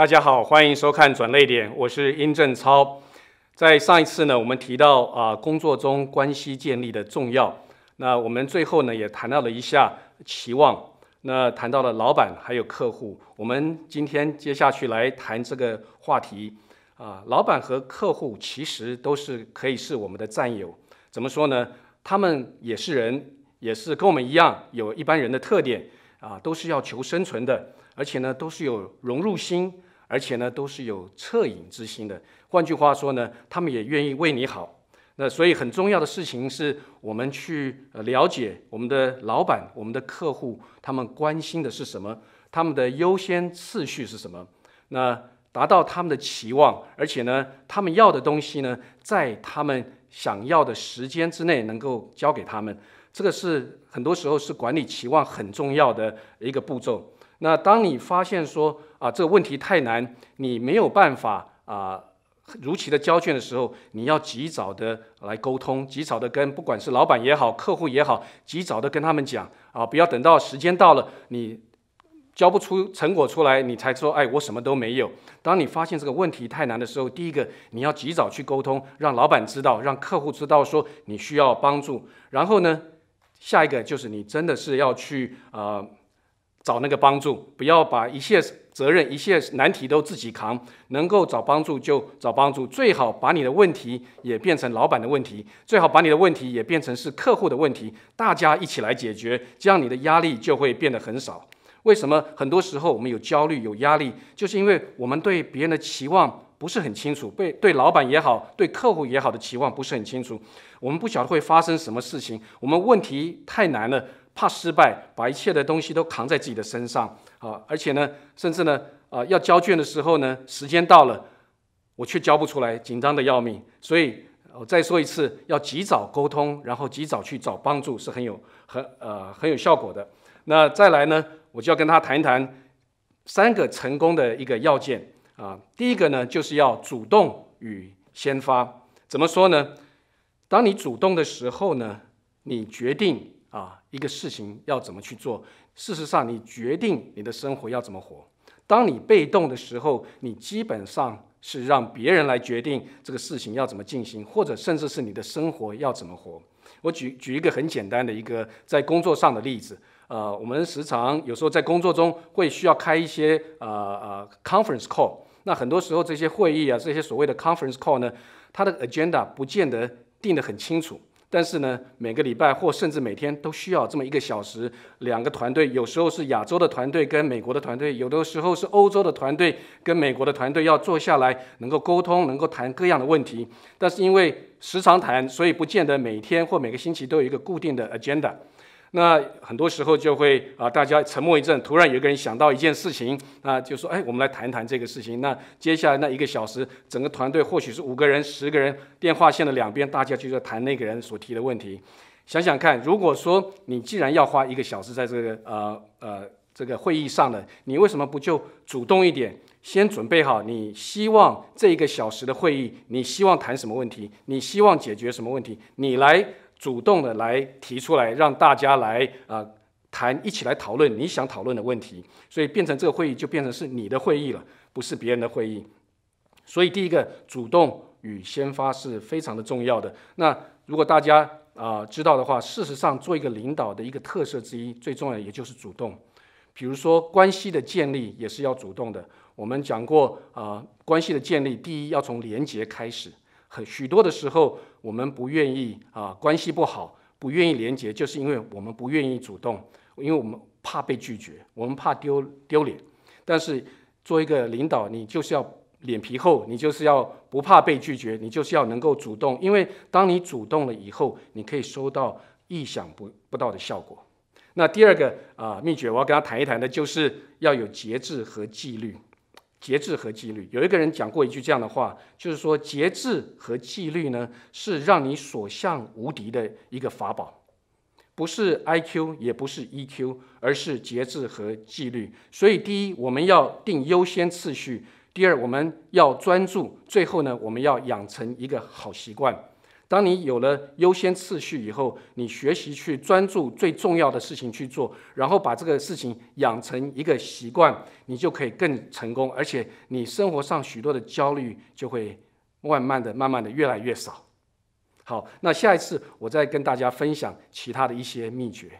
大家好，欢迎收看《转泪点》，我是殷正超。在上一次呢，我们提到啊，工作中关系建立的重要。那我们最后呢，也谈到了一下期望。那谈到了老板还有客户。我们今天接下去来谈这个话题啊，老板和客户其实都是可以是我们的战友。怎么说呢？他们也是人，也是跟我们一样有一般人的特点啊，都是要求生存的，而且呢，都是有融入心。而且呢，都是有恻隐之心的。换句话说呢，他们也愿意为你好。那所以很重要的事情是我们去了解我们的老板、我们的客户，他们关心的是什么，他们的优先次序是什么。那达到他们的期望，而且呢，他们要的东西呢，在他们想要的时间之内能够交给他们，这个是很多时候是管理期望很重要的一个步骤。那当你发现说啊这个问题太难，你没有办法啊如期的交卷的时候，你要及早的来沟通，及早的跟不管是老板也好，客户也好，及早的跟他们讲啊，不要等到时间到了，你交不出成果出来，你才说哎我什么都没有。当你发现这个问题太难的时候，第一个你要及早去沟通，让老板知道，让客户知道说你需要帮助。然后呢，下一个就是你真的是要去啊。找那个帮助，不要把一切责任、一切难题都自己扛。能够找帮助就找帮助，最好把你的问题也变成老板的问题，最好把你的问题也变成是客户的问题，大家一起来解决，这样你的压力就会变得很少。为什么很多时候我们有焦虑、有压力，就是因为我们对别人的期望不是很清楚，对对老板也好，对客户也好的期望不是很清楚。我们不晓得会发生什么事情，我们问题太难了。怕失败，把一切的东西都扛在自己的身上啊！而且呢，甚至呢，啊，要交卷的时候呢，时间到了，我却交不出来，紧张的要命。所以，我再说一次，要及早沟通，然后及早去找帮助，是很有、很呃、很有效果的。那再来呢，我就要跟他谈一谈三个成功的一个要件啊。第一个呢，就是要主动与先发。怎么说呢？当你主动的时候呢，你决定。啊，一个事情要怎么去做？事实上，你决定你的生活要怎么活。当你被动的时候，你基本上是让别人来决定这个事情要怎么进行，或者甚至是你的生活要怎么活。我举举一个很简单的一个在工作上的例子。呃，我们时常有时候在工作中会需要开一些呃呃 conference call。那很多时候这些会议啊，这些所谓的 conference call 呢，它的 agenda 不见得定得很清楚。但是呢，每个礼拜或甚至每天都需要这么一个小时，两个团队，有时候是亚洲的团队跟美国的团队，有的时候是欧洲的团队跟美国的团队要坐下来能够沟通，能够谈各样的问题。但是因为时常谈，所以不见得每天或每个星期都有一个固定的 agenda。那很多时候就会啊，大家沉默一阵，突然有一个人想到一件事情，那就说，哎，我们来谈谈这个事情。那接下来那一个小时，整个团队或许是五个人、十个人，电话线的两边，大家就在谈那个人所提的问题。想想看，如果说你既然要花一个小时在这个呃呃这个会议上的，你为什么不就主动一点，先准备好你希望这一个小时的会议，你希望谈什么问题，你希望解决什么问题，你来。主动的来提出来，让大家来啊谈，一起来讨论你想讨论的问题，所以变成这个会议就变成是你的会议了，不是别人的会议。所以第一个主动与先发是非常的重要的。那如果大家啊知道的话，事实上做一个领导的一个特色之一，最重要的也就是主动。比如说关系的建立也是要主动的。我们讲过啊，关系的建立第一要从连结开始。很许多的时候，我们不愿意啊，关系不好，不愿意廉洁，就是因为我们不愿意主动，因为我们怕被拒绝，我们怕丢丢脸。但是，做一个领导，你就是要脸皮厚，你就是要不怕被拒绝，你就是要能够主动，因为当你主动了以后，你可以收到意想不到的效果。那第二个啊秘诀，我要跟他谈一谈的，就是要有节制和纪律。节制和纪律。有一个人讲过一句这样的话，就是说节制和纪律呢，是让你所向无敌的一个法宝，不是 IQ，也不是 EQ，而是节制和纪律。所以，第一，我们要定优先次序；第二，我们要专注；最后呢，我们要养成一个好习惯。当你有了优先次序以后，你学习去专注最重要的事情去做，然后把这个事情养成一个习惯，你就可以更成功，而且你生活上许多的焦虑就会慢慢的、慢慢的越来越少。好，那下一次我再跟大家分享其他的一些秘诀。